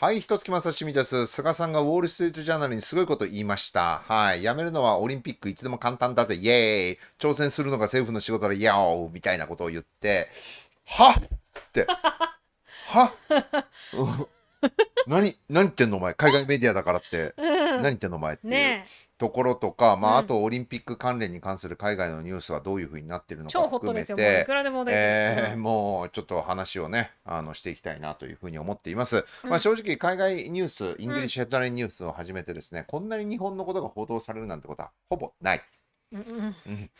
はい、き月正しみです。菅さんがウォール・ストリート・ジャーナルにすごいこと言いました。はい、辞めるのはオリンピックいつでも簡単だぜ、イエーイ挑戦するのが政府の仕事だ、イエーみたいなことを言って、はっって、はっ 何何言ってんのお前海外メディアだからってうん、何言ってんのお前っていうところとか、ね、まあ、あとオリンピック関連に関する海外のニュースはどういうふうになってるのか含めてもう、えもうちょっと話をねあのしていきたいなというふうに思っています、うん、まあ、正直海外ニュースイングリッシュヘッドラインニュースをはじめてですね、うん、こんなに日本のことが報道されるなんてことはほぼない。うんうん、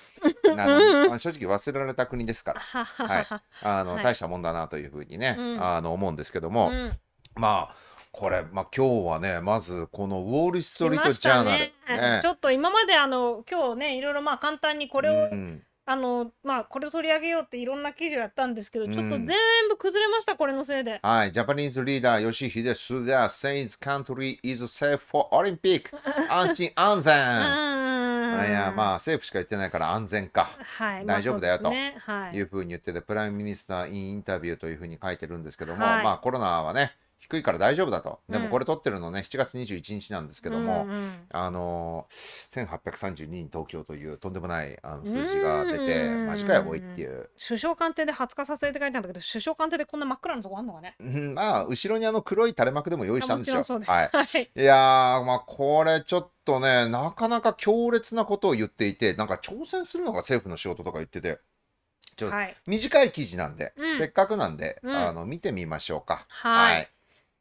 まあ、正直忘れられた国ですから、はい、あの、大したもんだなというふうにね、うん、あの思うんですけども、うん、まあこれ、まあ、今日はねまずこの「ウォール・ストリート・ジャーナル、ねね」ちょっと今まであの今日ねいろいろまあ簡単にこれを、うん、あのまあ、これを取り上げようっていろんな記事をやったんですけど、うん、ちょっと全部崩れましたこれのせいではいジャパニーズリーダー吉秀すが「Saints Country is safe for Olympic 安心安全」いやまあ政府しか言ってないから安全か、はい、大丈夫だよ、というふうに言ってて、まあねはい、プライムミニスターインインタビューというふうに書いてるんですけども、はい、まあコロナはね低いから大丈夫だとでもこれ撮ってるのね7月21日なんですけども、うんうん、あの1832人東京というとんでもないあの数字が出て、間近う多いっていう首相官邸で20日撮影って書いてあるんだけど首相官邸でこんな真っ暗なとこあんのかね、うん、まあ後ろにあの黒い垂れ幕でも用意したんですよはい、いやまあこれちょっととね、なかなか強烈なことを言っていて、なんか挑戦するのが政府の仕事とか言ってて、ちょ、はい、短い記事なんで、うん、せっかくなんで、うん、あの見てみましょうか。はい、はい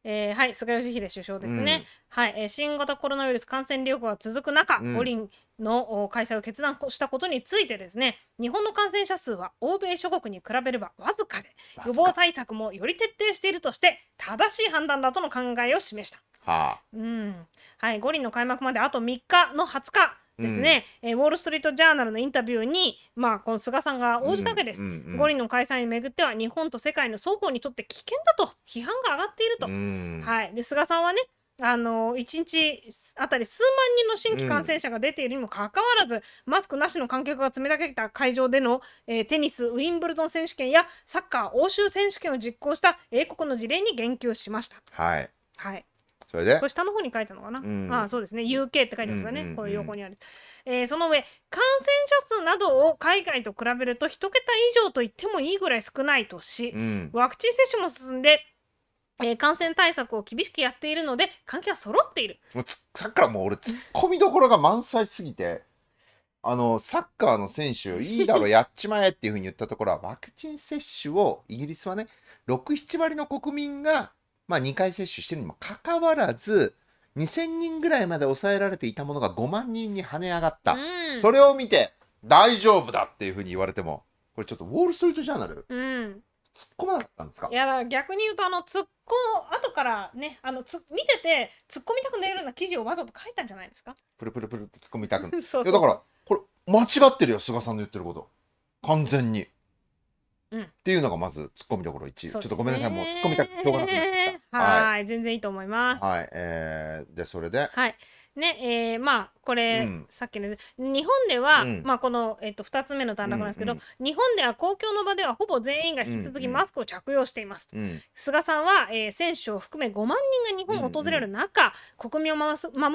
えー、はい、菅義偉首相ですね、うん、はいえー、新型コロナウイルス感染流行が続く中、うん、五輪の開催を決断したことについてですね日本の感染者数は欧米諸国に比べればわずかで予防対策もより徹底しているとして正しい判断だとの考えを示した、はあうんはい、五輪の開幕まであと3日の20日ですね、うん、えー、ウォール・ストリート・ジャーナルのインタビューに、まあ、この菅さんが応じたわけです、うんうん、五輪の開催にめぐっては日本と世界の双方にとって危険だと批判が上がっていると、うん、はい、で菅さんはねあの1日あたり数万人の新規感染者が出ているにもかかわらず、うん、マスクなしの観客が詰めかけた会場での、えー、テニスウィンブルドン選手権やサッカー欧州選手権を実行した英国の事例に言及しました。はい、はいそれでこれ下の方に書いたのかな、うん、あそうですね UK って書いてますよね、うんうんうん、こういう横にある、えー、その上感染者数などを海外と比べると1桁以上と言ってもいいぐらい少ないとし、うん、ワクチン接種も進んでえー、感染対策を厳しくやっているので関係は揃っているもうさっきからもう俺ツッコミどころが満載すぎてあのサッカーの選手いいだろやっちまえっていうふうに言ったところはワクチン接種をイギリスはね67割の国民がまあ、2回接種してるにもかかわらず、2000人ぐらいまで抑えられていたものが5万人に跳ね上がった、うん、それを見て大丈夫だっていうふうに言われてもこれちょっとウォール・ストリート・ジャーナル、うん、突っ込まなかったんですかいや逆に言うとあの突っ込後からねあのつ見てて突っ込みたくなるような記事をわざと書いたんじゃないですかプルプルプルって突っ込みたく そうだからこれ間違ってるよ菅さんの言ってること完全にっていうのがまず突っ込みどころ一、1、ちょっとごめんなさいもう突っ込みたくしょうがなくなってきたはい、全然いいと思いますはい、えー、でそれではいねえー、まあこれ、うん、さっきの日本では、うん、まあ、この、えっと、2つ目の短絡なんですけど、うんうん、日本では公共の場ではほぼ全員が引き続きマスクを着用しています、うんうん、菅さんは、えー、選手を含め5万人が日本を訪れる中、国民を守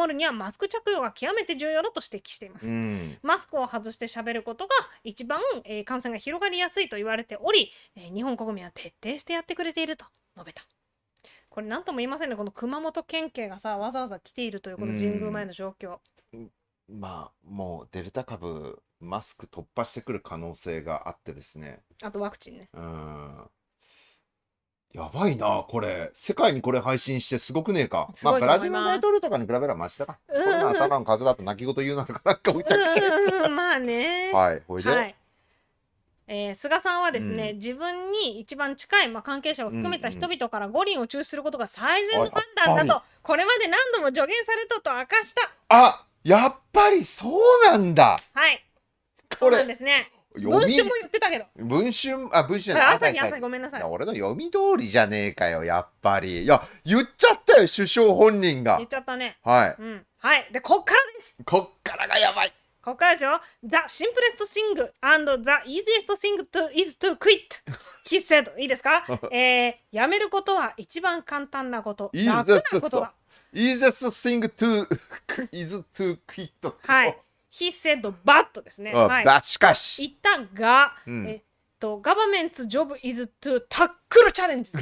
るにはマスク着用が極めて重要だと指摘しています、うん、マスクを外してしゃべることが一番、えー、感染が広がりやすいと言われており、えー、日本国民は徹底してやってくれていると述べた。これ何とも言いませんねこの熊本県警がさわざわざ来ているというこの神宮前の状況、まあもうデルタ株マスク突破してくる可能性があってですねあとワクチンねうんやばいなこれ世界にこれ配信してすごくねえかまあブラジル大統領とかに比べればマシだかこんなた頭の風だと泣き言言うなとかなんか置いちゃうまあねはいほいで、はいえー、菅さんはですね、うん、自分に一番近い、まあ、関係者を含めた人々から五輪を中止することが最善の判断だとこれまで何度も助言されたと明かしたあやっぱりそうなんだはいそうなんですね文春も言ってたけど文春あ文春朝日朝日ごめんなさい俺の読み通りじゃねえかよやっぱりいや言っちゃったよ首相本人が言っちゃったねはい、うん、はいでこっからですこっからがやばいここからですよ。The simplest thing and the easiest thing to is to quit. He said. いいですか、えー、やめることは一番簡単なこと。楽なことだ。Easiest thing to is to quit. はい。He said but ですね。はい、しかし。言ったが、うん、えっと、government's job is to tackle challenges.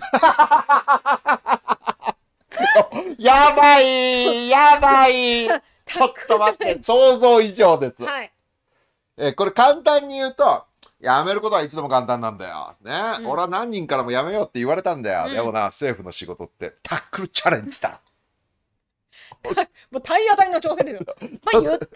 やばいやばいちょっと待って、想像以上です。はい。えー、これ簡単に言うと、やめることはいつでも簡単なんだよ。ね、うん、俺は何人からもやめようって言われたんだよ。うん、でもな、政府の仕事って、タックルチャレンジだ。もう体当たりの挑戦で まあ、言ってたよね、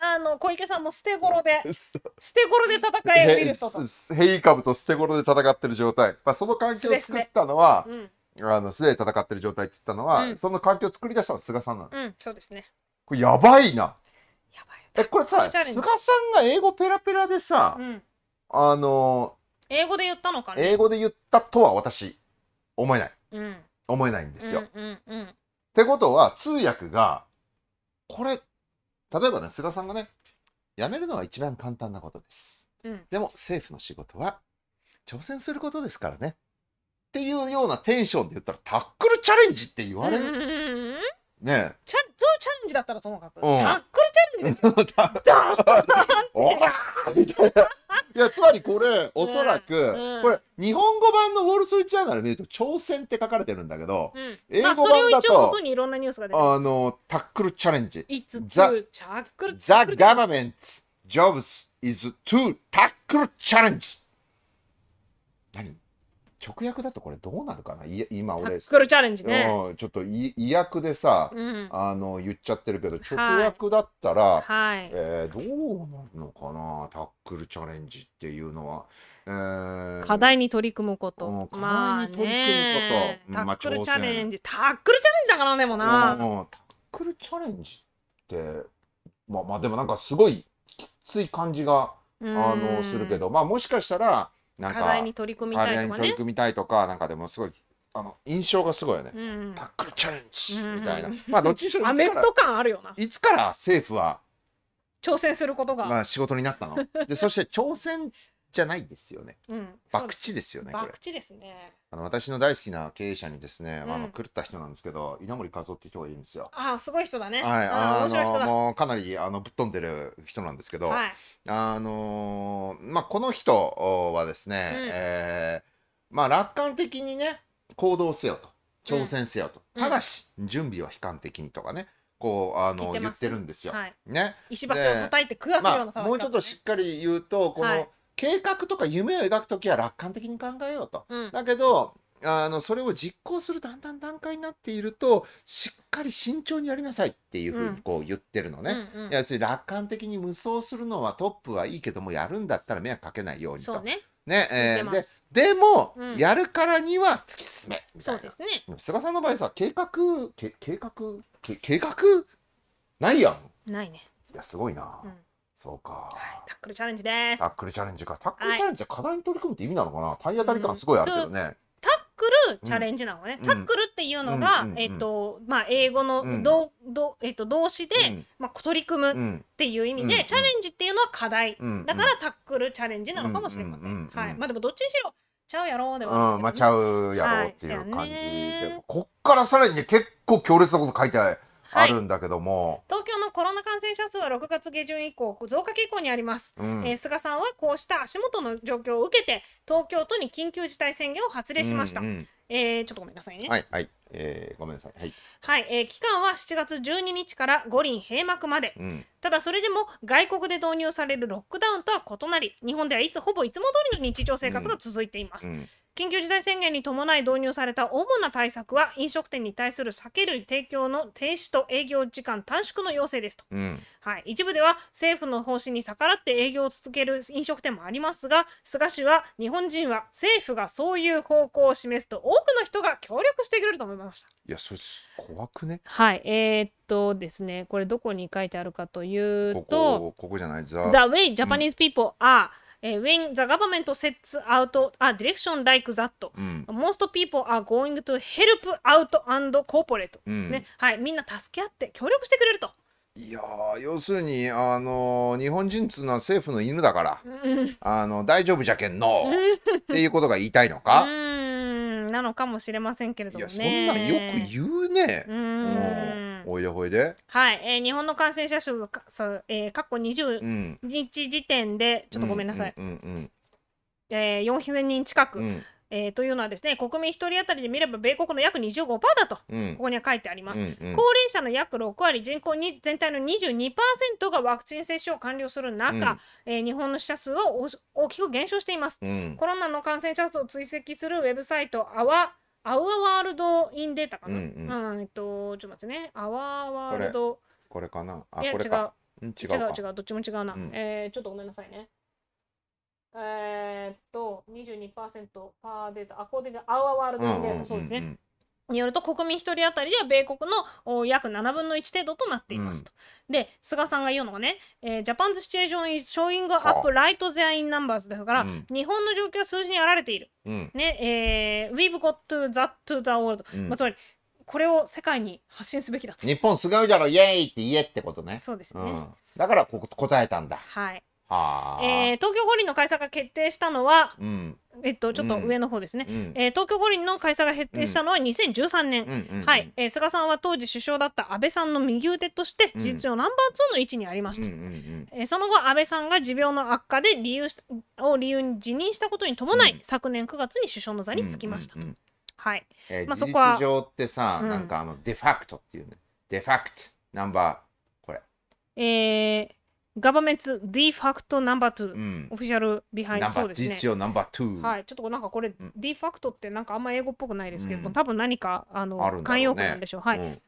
あの小池さんも捨て頃で、捨て頃で戦えウイルスと。変異株と捨て頃で戦ってる状態。まあ、その環境を作ったのは、すで、ねうん、あのすでに戦ってる状態って言ったのは、その環境を作り出したのは菅さんなんです。そうですね。これやばいな。やばいえ、これさ、菅さんが英語ペラペラでさ、うん、あの英語で言ったのかね英語で言ったとは私、思えない。うん、思えないんですよ。うんうんうん、ってことは、通訳が、これ、例えばね、菅さんがね、辞めるのは一番簡単なことです。うん、でも、政府の仕事は、挑戦することですからね。っていうようなテンションで言ったら、タックルチャレンジって言われる。ねチャチャレンジだったらともかく、うんタックルチャレンジですよ いや、つまりこれ、おそらく、うんこれ、日本語版のウォール・ストリート・ジャーナル見ると、挑戦って書かれてるんだけど、うん英語版だ一応もとにいろんなニュースが出てあの、タックルチャレンジ。いつつチザャックル The タックル government's job is to tackle challenge. 何直訳だとこれどうなるかない今俺タックルチャレンジね、うん、ちょっと意訳でさ、うん、あの言っちゃってるけど直訳だったら、はい、えー、どうなるのかなタックルチャレンジっていうのは。えー、課題に取り組むこと。うん、課題に取り組むこと。まあ、ね、タックルチャレンジ、タックルチャレンジだからでもな、うん。タックルチャレンジって、まあまあでもなんかすごいきつい感じが、あのするけど、まあもしかしたらなんか課題に取り組みたいとか、ね、に取り組みたいとかなんかでもすごいあの印象がすごいよね、うん、タックルチャレンジ、みたいな、まあどっちにしろいつから感あるよないつから政府は挑戦することが、まあ、仕事になったのでそして挑戦じゃないですよね。うん、博打ですよね。博打ですね。あの私の大好きな経営者にですね、うん、あの狂った人なんですけど、稲森和夫って人がいるんですよ。ああ、すごい人だね。はい、あのもうかなりあのぶっ飛んでる人なんですけど、はい、あのー、まあこの人はですね、うん、えー、まあ楽観的にね行動せよと挑戦せよと、うん、ただし、準備は悲観的にとかね。こうあの言ってるんですよ。はい、ね。石橋を叩いて、ね、まあ、もうちょっとしっかり言うとこの、はい計画とか夢を描くときは楽観的に考えようと。うん、だけどあのそれを実行するだんだん段階になっているとしっかり慎重にやりなさいっていうふうにこう言ってるのね、うんうん、要するに楽観的に無双するのはトップはいいけどもやるんだったら迷惑かけないようにと。ねねえー、ででも、うん、やるからには突き進めそうですね菅さんの場合さ計画計画計画ないやんないねいやすごいな、うんそうか、はい、タックルチャレンジですタックルチャレンジかタックルチャレンジは課題に取り組むって意味なのかな、体当たり感すごいあるけどね、うんタックルチャレンジなのね、うん、タックルっていうのが、うん、えっ、ー、とまあ英語のど、うん、どえっ、ー、と動詞で、まあ取り組むっていう意味で、チャレンジっていうのは課題、だからタックルチャレンジなのかもしれません。はい。まあでもどっちにしろちゃうやろうでは、ね、まあちゃうやろうっていう感じはい、こっからさらにね結構強烈なこと書いてある。あるんだけども、はい、東京のコロナ感染者数は6月下旬以降増加傾向にあります、うん、えー、菅さんはこうした足元の状況を受けて東京都に緊急事態宣言を発令しました、うんうん、えー、ちょっとごめんなさいねはい、はいえー、ごめんなさいはい、はいえー、期間は7月12日から五輪閉幕まで、うんただそれでも外国で導入されるロックダウンとは異なり日本ではいつほぼいつも通りの日常生活が続いています、うんうん緊急事態宣言に伴い導入された主な対策は飲食店に対する酒類提供の停止と営業時間短縮の要請ですと、うん、はい、一部では政府の方針に逆らって営業を続ける飲食店もありますが菅氏は日本人は政府がそういう方向を示すと多くの人が協力してくれると思いました。いやそうです怖くねはいえー、っとですねこれどこに書いてあるかというとここじゃない「The, The way Japanese people are、えー、when the government sets out a direction like that、うん、most people are going to help out and cooperate、ですね、はいみんな助け合って協力してくれると。いや要するに、あのー、日本人っつうのは政府の犬だから、あの大丈夫じゃけんのっていうことが言いたいのか、なのかもしれませんけれどもね。そんなよく言うね。うん。おいでおいで。はい、えー、日本の感染者数か、えー、過去20日時点で、ちょっとごめんなさい。うえー、4000人近く、うん、えー、というのはですね国民1人当たりで見れば米国の約25%だと、うん、ここには書いてあります、うんうん、高齢者の約6割人口に全体の22%がワクチン接種を完了する中、うん、えー、日本の死者数は大きく減少しています、うん、コロナの感染者数を追跡するウェブサイトアワアワワールドインデータかな、うんうん、えっとちょっと待ってねアワワールドこれかないや違う違う違うどっちも違うな、うん、えー、ちょっとごめんなさいねえー、っと、22%パーデータ、アコーディアワーワールドデータ、そうですね。によると国民1人当たりでは米国の約7分の1程度となっていますと。うん、で菅さんが言うのがね、えー、ジャパンズシチュエーションイズ・ショーイング・アップ・ライト・ゼア・イン・ナンバーズだから、うん、日本の状況は数字に表れている。うん、ねえー、We've got to that to the world、うん、まあ、つまりこれを世界に発信すべきだと。日本すごいだろイエーイって言えってことね。そうですね、だからこ答えたんだ。はいえー、東京五輪の開催が決定したのは、うん、えっと、ちょっと上の方ですね、うん、えー、東京五輪の開催が決定したのは2013年、はい、え菅さんは当時首相だった安倍さんの右腕として事実上ナンバー2の位置にありました、えその後安倍さんが持病の悪化で理由を理由に辞任したことに伴い、昨年9月に首相の座に就きましたと、はい、まあ、そこは事実上ってさ、なんかあのデファクトっていうねデファクトナンバーこれえーガバメンツディファクトナンバー2、うん、オフィシャルビハインドね。実用ナンバー2。はい、ちょっとなんかこれ、うん、ディファクトってなんかあんま英語っぽくないですけど、うん、多分何かあの、慣用句なんでしょう。はい。うん、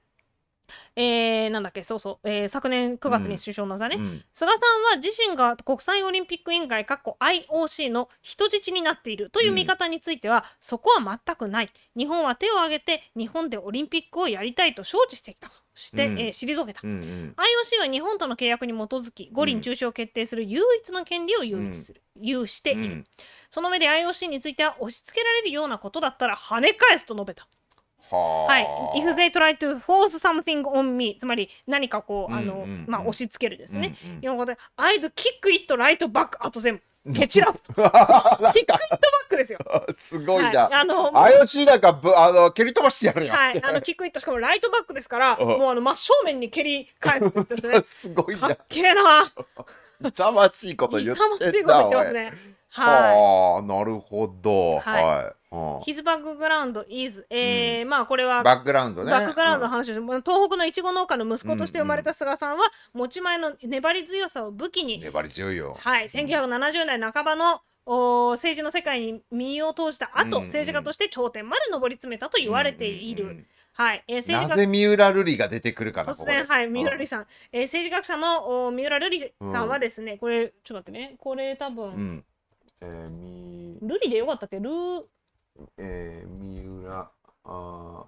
えー、なんだっけそうそう、えー、昨年9月に首相の座ね、うん、菅さんは自身が国際オリンピック委員会 IOC の人質になっているという見方については、そこは全くない日本は手を挙げて日本でオリンピックをやりたいと承知してきたして、うん、えー、退けた、うんうん、IOC は日本との契約に基づき五輪中止を決定する唯一の権利を有する、うん、有している、うん、その上で IOC については押し付けられるようなことだったら跳ね返すと述べた。はい、If they try to force something on me つまり何かこうあの、まあ、押し付けるですね、うんうん、日本語で I'd kick it right back at them ケチラフ。キックイットバックですよ。すごいな。はい、あの、IOC なんかぶ、あの、蹴り飛ばしてやるよ。はい、あの、キックイット、しかもライトバックですから、もうあの、真正面に蹴り返すってね。すごいな。かっけえな。勇ましいこと言ってた。勇ましいこと言ってますね。はい。ああ、なるほど。はい。はい His background is、えー、まあこれはバックグラウンドね。バックグラウンドの話うん、東北のいちご農家の息子として生まれた菅さんは、うんうん、持ち前の粘り強さを武器に粘り強いよ。はい、1970年半ばの、お政治の世界に身を投じた後、うんうん、政治家として頂点まで上り詰めたと言われている。うんうんうん、はい、えー、政治なぜ三浦瑠麗が出てくるかな突然はい三浦瑠麗さん、えー、政治学者のお三浦瑠麗さんはですね、これちょっと待ってねこれ多分、うん、えー、み瑠麗でよかったっけルえー、三浦あ、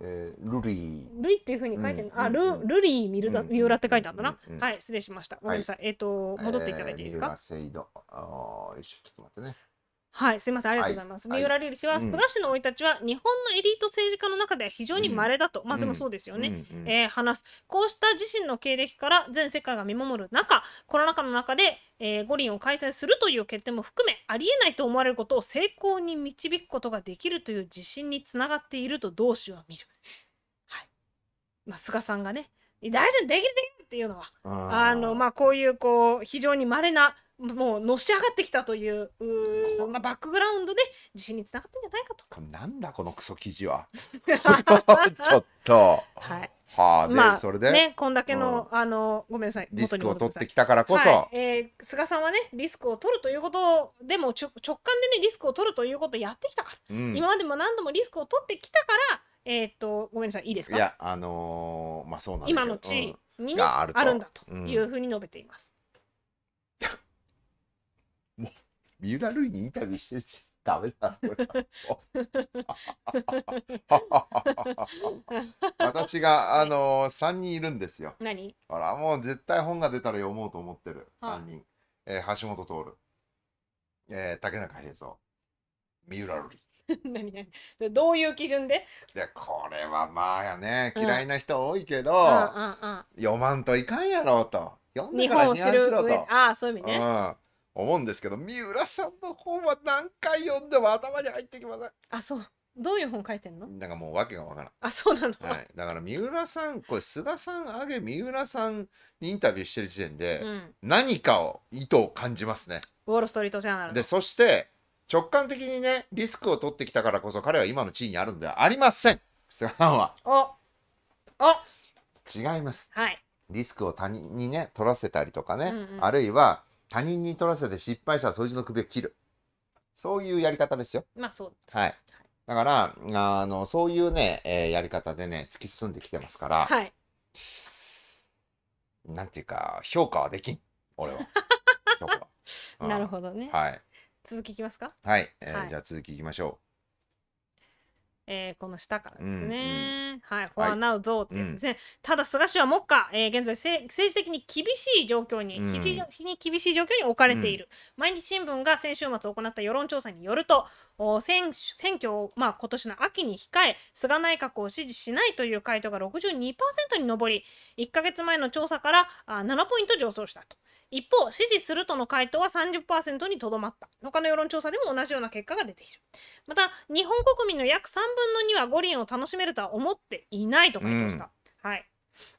えー、ルリー。ルリーっていうふうに書いてる、うん、あルルリー三浦,、三浦って書いてあるんだな、はい失礼しましたごめんなさい、えっ、と戻っていただいていいですか、えー、三浦水道あよしちょっと待ってねはい、すみません、ありがとうございます。はい、三浦瑠麗氏は、菅氏の生い立ちは、日本のエリート政治家の中では非常に稀だと、うん、まあでもそうですよね、うんえー、話す。こうした自身の経歴から全世界が見守る中、コロナ禍の中で、えー、五輪を開催するという決定も含め、ありえないと思われることを成功に導くことができるという自信につながっていると同志は見る。はい。まあ、菅さんがね、大丈夫、できるできるっていうのは、あの、まあこういう、こう、非常に稀な、もうのし上がってきたというう、んなバックグラウンドで自信につながってんじゃないかと。なんだこのクソ記事は。ちょっと。はい。はあ、で、まあ、それでねこんだけの、うん、あのごめんなさいリスクを取ってきたからこそ、はい、えー、菅さんはねリスクを取るということでも直感でねリスクを取るということをやってきたから、うん、今までも何度もリスクを取ってきたからえー、っとごめんなさいいいですかいやあのー、まあそうなん今の地位に、ねうん、あるんだというふうに述べています。三浦瑠にインタビューしてるしダメだ 私があのー、3人いるんですよ何ほらもう絶対本が出たら読もうと思ってる3人、えー、橋本徹、えー、竹中平蔵三浦瑠璃 何何どういう基準でいやこれはまあやね嫌いな人多いけど、うんうんうんうん、読まんといかんやろうと読んでから批判しろとああそういう意味ね、うん思うんですけど三浦さんの本は何回読んでも頭に入ってきませんあそうどういう本書いてんのなんかもうわけがわからんあそうなの、はい、だから三浦さんこれ菅さんあげ三浦さんにインタビューしてる時点で、うん、何かを意図を感じますねウォール・ストリート・ジャーナルでそして直感的にねリスクを取ってきたからこそ彼は今の地位にあるんではありません菅さんはおお違いますはいリスクを他人にね取らせたりとかね、うんうん、あるいは他人に取らせて失敗したらそいつの首を切るそういうやり方ですよ。まあそうはい、だからあのそういうね、えー、やり方でね突き進んできてますから、はい、なんていうか評価はできん俺は そこは、うん、なるほどね、はい、続きいきますかはい、えー、はい、じゃあ続きいきましょうえー、この下からですね。うんうん、はい、フォアナウゾってですね、うん、ただ菅氏は目下、えー、現在政治的に厳しい状況に、うん、非常に厳しい状況に置かれている、うん、毎日新聞が先週末行った世論調査によると選選挙を、まあ、今年の秋に控え菅内閣を支持しないという回答が62%に上り1ヶ月前の調査からあ7ポイント上昇したと。一方支持するとの回答は30%にとどまった他の世論調査でも同じような結果が出ているまた日本国民の約3分の2は五輪を楽しめるとは思っていないと回答した、うん、はい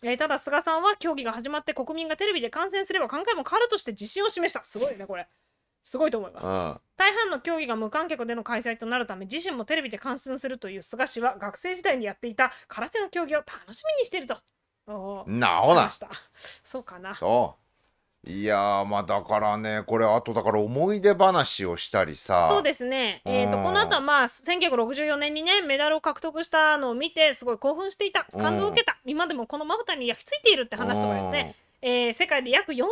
えー、ただ菅さんは競技が始まって国民がテレビで観戦すれば考えも変わるとして自信を示したすごいねこれすごいと思います大半の競技が無観客での開催となるため自身もテレビで観戦するという菅氏は学生時代にやっていた空手の競技を楽しみにしているとなおなそうかなそいやまあだからねこれあとだから思い出話をしたりさそうですね、えーと、とこの後はまあ1964年にねメダルを獲得したのを見てすごい興奮していた感動を受けた、今でもこのまぶたに焼き付いているって話とかですね、えー、世界で約40億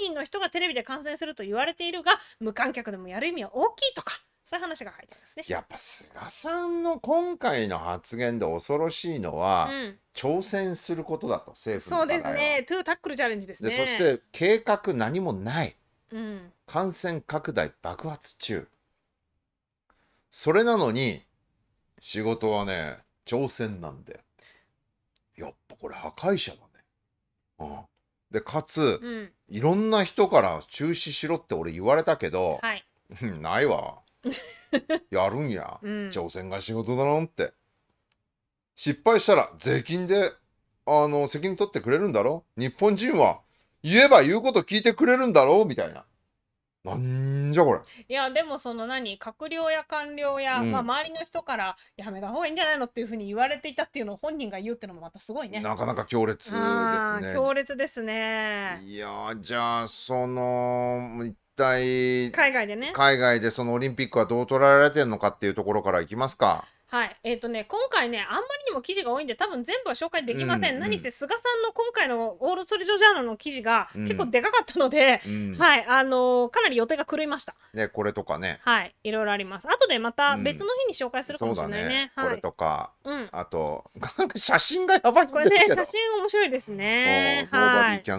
人の人がテレビで観戦すると言われているが無観客でもやる意味は大きいとかそういう話が入ってますね。やっぱ菅さんの今回の発言で恐ろしいのは、うん、挑戦することだと政府のそうですね。トゥータックルチャレンジですね。そして計画何もない、うん、感染拡大爆発中。それなのに仕事はね挑戦なんで。やっぱこれ破壊者だね。うん、でかつ、うん、いろんな人から中止しろって俺言われたけど、はい、ないわ。やるんや、うん、挑戦が仕事だなって失敗したら税金であの責任取ってくれるんだろ日本人は言えば言うこと聞いてくれるんだろうみたいななんじゃこれいやでもその何閣僚や官僚や、うん、まあ、周りの人からやめた方がいいんじゃないのっていうふうに言われていたっていうのを本人が言うっていうのもまたすごいねなかなか強烈ですね強烈ですねいやじゃあその一体海外でね海外でそのオリンピックはどう捉えられてるのかっていうところからいきますか。はい、えっ、ー、とね今回ねあんまりにも記事が多いんで多分全部は紹介できません、うんうん、何せ菅さんの今回の「オールストリート・ジャーナル」の記事が結構でかかったので、うん、はいあのー、かなり予定が狂いました。ねこれとかねはいいろいろあります後でまた別の日に紹介するかもしれないねうんねはい、これとか、うん、あと 写真がやばいんですけどこれね写真面白いですね。はい、はい、じ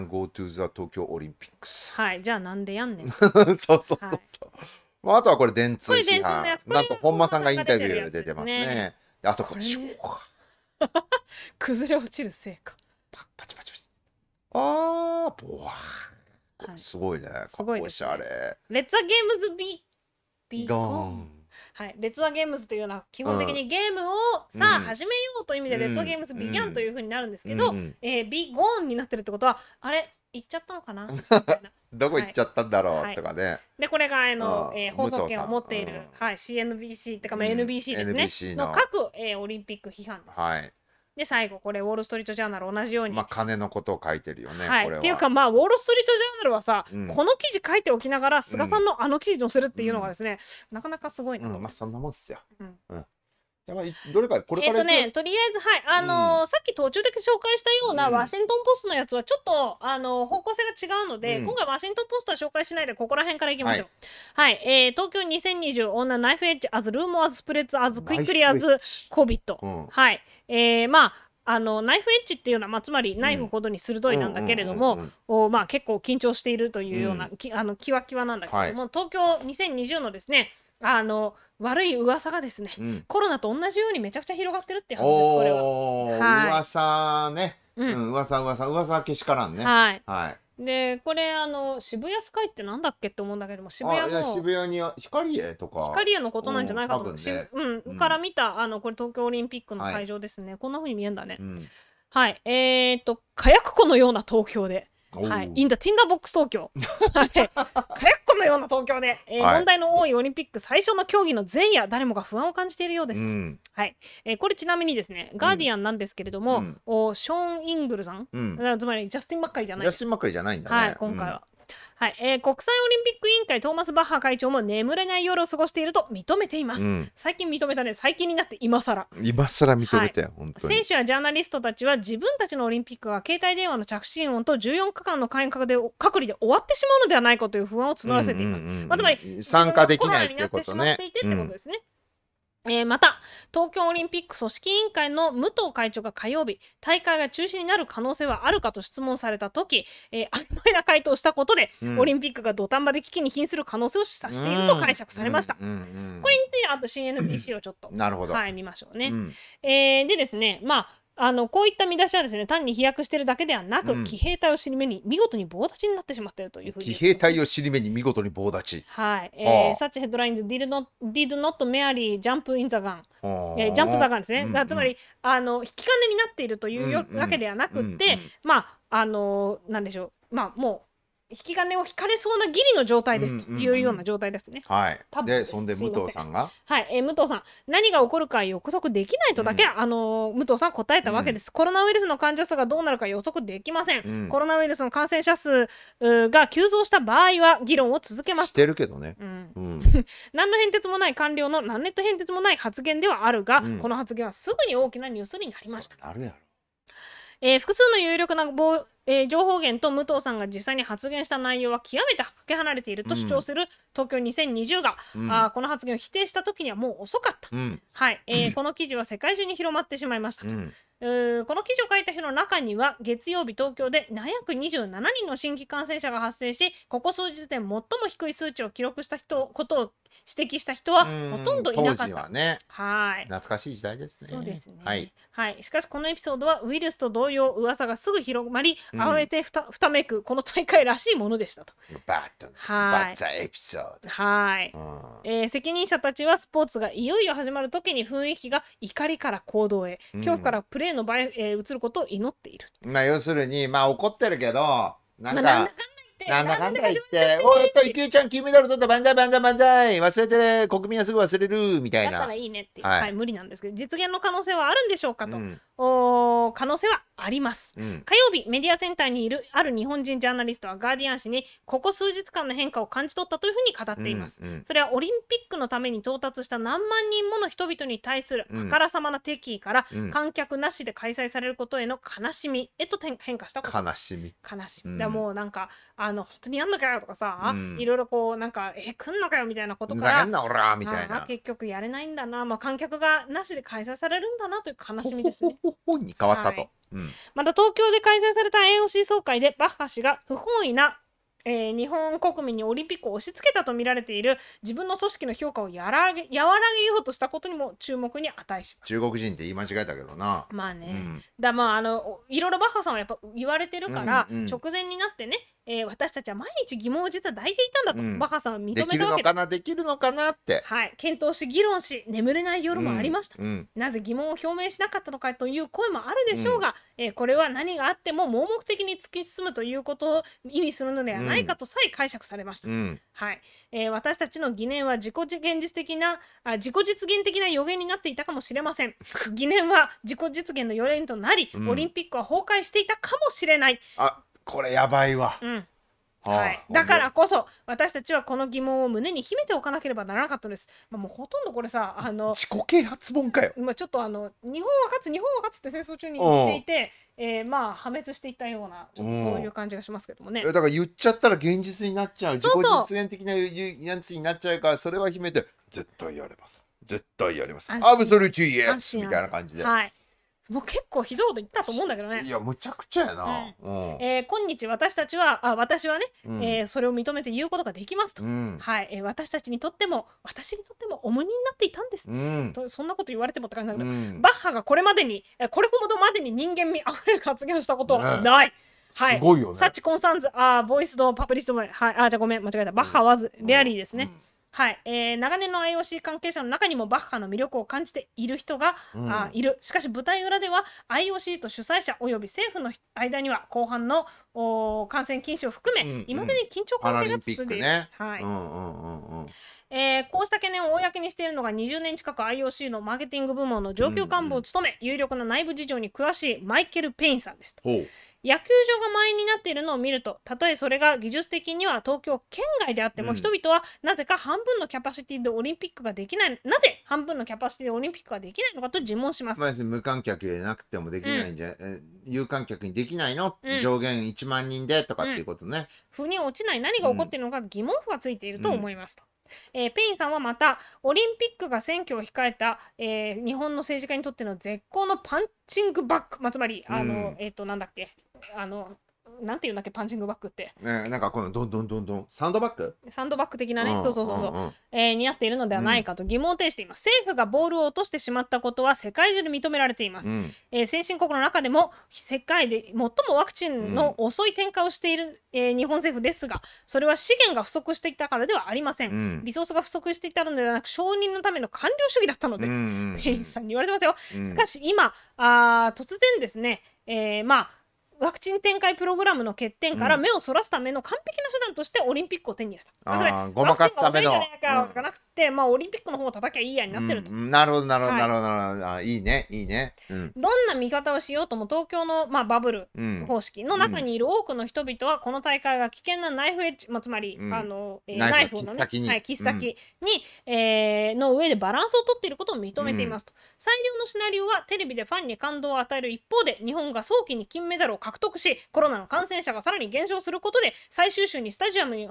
ゃあなんでやんねん。そうそうそうそう、はいまあ、あとはこれ電通批判なんと本間さんがインタビュー出てますね、ね、あとこれ崩れ落ちるせいかパパチパチパチあーボワー、はい、すごいねすごいおしゃれ、レッツアゲームズビビゴンはい、レッツアゲームズというのは基本的にゲームをさあ、始めようという意味で、レッツアゲームズビギャンというふうになるんですけど、うん、えー、ビゴーンになってるってことはあれ行っちゃったのかなみたいな どこ行っちゃったんだろう、はい、とかね。でこれがあの、えー、放送権を持っている、はい、CNBC ってか、まあ、NBC ですね、NBC の各、えー、オリンピック批判です。はいで最後これウォール・ストリート・ジャーナル同じようにまあ金のことを書いてるよね、はい、っていうかまあウォール・ストリート・ジャーナルはさ、うん、この記事書いておきながら菅さんのあの記事載せるっていうのがですね、うん、なかなかすごいなと、うん、まあそんなもんっすよ、うんうんまあ、どれかこれからえっとねとりあえずはいあのーうん、さっき途中で紹介したようなワシントン・ポストのやつはちょっとあのー、方向性が違うので、うん、今回ワシントン・ポストは紹介しないでここら辺からいきましょうはい、はい、えー、東京2020女ナイフエッジアズルームアズスプレッツアズクイックリアズコビット、はいえー、まああのナイフエッジっていうのは、まあ、つまりナイフほどに鋭いなんだけれども結構緊張しているというような、うん、きあのキワキワなんだけれども、はい、東京2020のですねあの悪い噂がですね、うん、コロナと同じようにめちゃくちゃ広がってるって話ですこれは、はい、噂ね、うん、噂噂噂はけしからんねはい、はい、でこれあの渋谷スカイってなんだっけって思うんだけども渋谷の渋谷に光栄とか光栄のことなんじゃないかと思う、ね、うん、から見たあのこれ東京オリンピックの会場ですね、はい、こんなふうに見えんだね、はいえー、っと火薬庫のような東京ではい、インドティンダボックス東京、はい、っこのような東京で、えー、はい、問題の多いオリンピック最初の競技の前夜誰もが不安を感じているようです、うん、はいえー、これちなみにですねガーディアンなんですけれども、うん、おショーン・イングルさん、うん、つまりジャスティン・ばっかりじゃないジャスティン・ばっかりじゃないんだ、ね、はい、今回は、はい、えー、国際オリンピック委員会トーマス・バッハ会長も眠れない夜を過ごしていると認めています、うん、最近認めたね最近になって今更今更認めたよ、はい、本当に選手やジャーナリストたちは自分たちのオリンピックは携帯電話の着信音と14日間の間隔で隔離で終わってしまうのではないかという不安を募らせています、まあ、つまり参加できないっていうことね、うん、っていてってことですね、えー、また、東京オリンピック組織委員会の武藤会長が火曜日、大会が中止になる可能性はあるかと質問された時、えー、曖昧な回答をしたことで、うん、オリンピックが土壇場で危機に瀕する可能性を示唆していると解釈されました。うんうん、これについて、あと CNBC をちょっと、なるほどはい、見ましょうね、うん、えー、でですね、まあ、あのこういった見出しはですね単に飛躍しているだけではなく、うん、騎兵隊を尻目に見事に棒立ちになってしまっているというふうに騎兵隊を尻目に見事に棒立ちはい、はあ、えー、サッチヘッドラインズ「Did not, m a r y jump in the gun、はあ」えー、ジャンプ・ザ・ガンですね、うんうん、つまりあの引き金になっているというわけではなくて、うんうん、まああのなんでしょうまあもう引き金を引かれそうなギリの状態ですというような状態ですね。うんうんうん、はい。多分でそんで武藤さんがはい、えー、武藤さん何が起こるか予測できないとだけ、うん、あのー、武藤さん答えたわけです、うん、コロナウイルスの患者数がどうなるか予測できません。うん、コロナウイルスの感染者数が急増した場合は議論を続けます。してるけどね。うん。うん、何の変哲もない官僚の何ネット変哲もない発言ではあるが、この発言はすぐに大きなニュースになりました。あるやろ。えー、複数の有力な防えー、情報源と武藤さんが実際に発言した内容は極めてかけ離れていると主張する東京2020が、うん、あこの発言を否定した時にはもう遅かった、うん、はいえー、この記事は世界中に広まってしまいましたと。この記事を書いた日の中には月曜日東京で727人の新規感染者が発生しここ数日で最も低い数値を記録した人ことを指摘した人はほとんどいなかった。ね、はい。懐かしい時代ですね。そうですね。はい。はい。しかしこのエピソードはウイルスと同様噂がすぐ広まり、あめてふた,、ふためくこの大会らしいものでしたと。バッドバエピソード。はい、うん、えー、責任者たちはスポーツがいよいよ始まるときに雰囲気が怒りから行動へ恐怖からプレーの場へ、えー、移ることを祈っている。まあ要するにまあ怒ってるけどなんか。まあなんだかんだ、なんだかんだ言って、おっと、池江ちゃん金メダル取った、万歳万歳万歳、忘れて、国民はすぐ忘れる、みたいな。だったらいいねっていはい、はい、無理なんですけど、実現の可能性はあるんでしょうかと。うんお可能性はあります、うん、火曜日メディアセンターにいるある日本人ジャーナリストはガーディアン紙にここ数日間の変化を感じ取ったというふうに語っています、うんうん、それはオリンピックのために到達した何万人もの人々に対するあからさまな敵意から、観客なしで開催されることへの悲しみへと変化したこと悲しみ悲しみ、だもうなんかああの本当にやんのかよとかさ、うん、いろいろこうなんかえ来んのかよみたいなことからみたいな結局やれないんだな、まあ、観客がなしで開催されるんだなという悲しみですね。ほほほに変わったと、はい、うん、また東京で開催された AOC 総会でバッハ氏が不本意なえー、日本国民にオリンピックを押し付けたとみられている自分の組織の評価をやらげ和らげようとしたことにも注目に値します中国人って言い間違えたけどなまあね、うん、だまああのいろいろバッハさんはやっぱ言われてるから、うんうん、直前になってねえー、私たちは毎日疑問を実は抱いていたんだと、うん、バカさんは認めたわけですできるのかなできるのかなって、はい、検討し議論し眠れない夜もありました、うん、なぜ疑問を表明しなかったのかという声もあるでしょうが、うん、えー、これは何があっても盲目的に突き進むということを意味するのではないかとさえ解釈されました、はいえー、私たちの疑念は自己現実的なあ自己実現的な予言になっていたかもしれません 疑念は自己実現の予言となり、オリンピックは崩壊していたかもしれないあこれやばいわ、うんはい、だからこそ私たちはこの疑問を胸に秘めておかなければならなかったです。まあ、もうほとんどこれさあの自己啓発本かよ。まあ、ちょっとあの日本は勝つ日本は勝つって戦争中に言っていて、えー、まあ破滅していったようなちょっとそういう感じがしますけどもね。だから言っちゃったら現実になっちゃう自己実現的なやつになっちゃうからそれは秘めて絶対やれます絶対やりますアブソルチイエスみたいな感じで。はいもう結構ひどいこと言ったと思うんだけどね。いやむちゃくちゃやな。うん、えー、今日私たちはあ私はね、うん、えー、それを認めて言うことができますと、うん、はい、えー、私たちにとっても私にとっても重荷になっていたんです、うん、とそんなこと言われてもって感じだけど、うん、バッハがこれまでにえこれほどまでに人間味あふれる発言をしたことはない。ねはい、すごいよね。サチコンサンズ、あボイスド、パブリッシュも、はい、あじゃごめん、間違えた。バッハはワズ、レアリーですね。はいえー、長年の IOC 関係者の中にもバッハの魅力を感じている人が、うん、あいるしかし舞台裏では IOC と主催者および政府の間には後半のお感染禁止を含め、うんうん、今までに緊張関係が続いている。はいえー、こうした懸念を公にしているのが20年近く IOC のマーケティング部門の上級幹部を務め、有力な内部事情に詳しいマイケル・ペインさんですと。野球場が満員になっているのを見るとたとえそれが技術的には東京圏外であっても、うん、人々はなぜか半分のキャパシティでオリンピックができないなぜ半分のキャパシティでオリンピックができないのかと自問します、無観客でなくてもできないんじゃ、うん、有観客にできないの、うん、上限1万人でとかっていうことね、うん、腑に落ちない何が起こっているのか疑問符がついていると思いますと、えー、ペインさんはまた、オリンピックが選挙を控えた、えー、日本の政治家にとっての絶好のパンチングバック、まあ、つまり、あの、うん、えっ、と、なんだっけ、あの、なんていうんだっけパンチングバッグってねなんかこのどんどんどんどんサンドバッグサンドバッグ的なね、うん、そうそうそうそう、うん、えー、にっているのではないかと疑問を呈しています、政府がボールを落としてしまったことは世界中で認められています、うん、えー、先進国の中でも世界で最もワクチンの遅い展開をしている、うん、えー、日本政府ですがそれは資源が不足していたからではありません、うん、リソースが不足していたのではなく承認のための官僚主義だったのです、うん、ペインさんに言われてますよ、しかし今あ突然ですね、えー、まあワクチン展開プログラムの欠点から目をそらすための完璧な手段としてオリンピックを手に入れた。うん、あごまかすための。じゃなくて、うん、まあオリンピックの方を叩きゃいいやになってると。うん、なるほどなるほどなるほど、はい、いいねいいね、どんな見方をしようとも東京の、まあ、バブル方式の中にいる多くの人々はこの大会が危険なナイフエッジ、まあ、つまり、あの、えー、ナイフのね切っ先に,、はい、切っ先にえー、の上でバランスを取っていることを認めていますと。最良のシナリオはテレビでファンに感動を与える一方で日本が早期に金メダルを獲獲得しコロナの感染者がさらに減少することで最終週にスタジアムに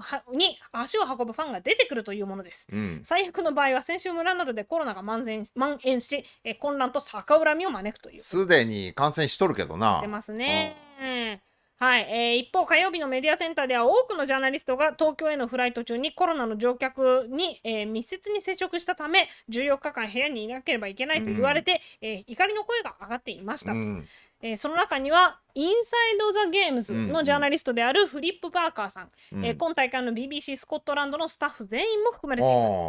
足を運ぶファンが出てくるというものです、うん、最悪の場合は先週村などでコロナが蔓延蔓延しえ混乱と逆恨みを招くというすでに感染しとるけどな出ますね、うんはい、えー、一方火曜日のメディアセンターでは多くのジャーナリストが東京へのフライト中にコロナの乗客に、えー、密接に接触したため14日間部屋にいなければいけないと言われて、うん、えー、怒りの声が上がっていました、うん、えー、その中にはインサイド・ザ・ゲームズのジャーナリストであるフリップ・パーカーさん、うん、えー、今大会の BBC スコットランドのスタッフ全員も含まれてい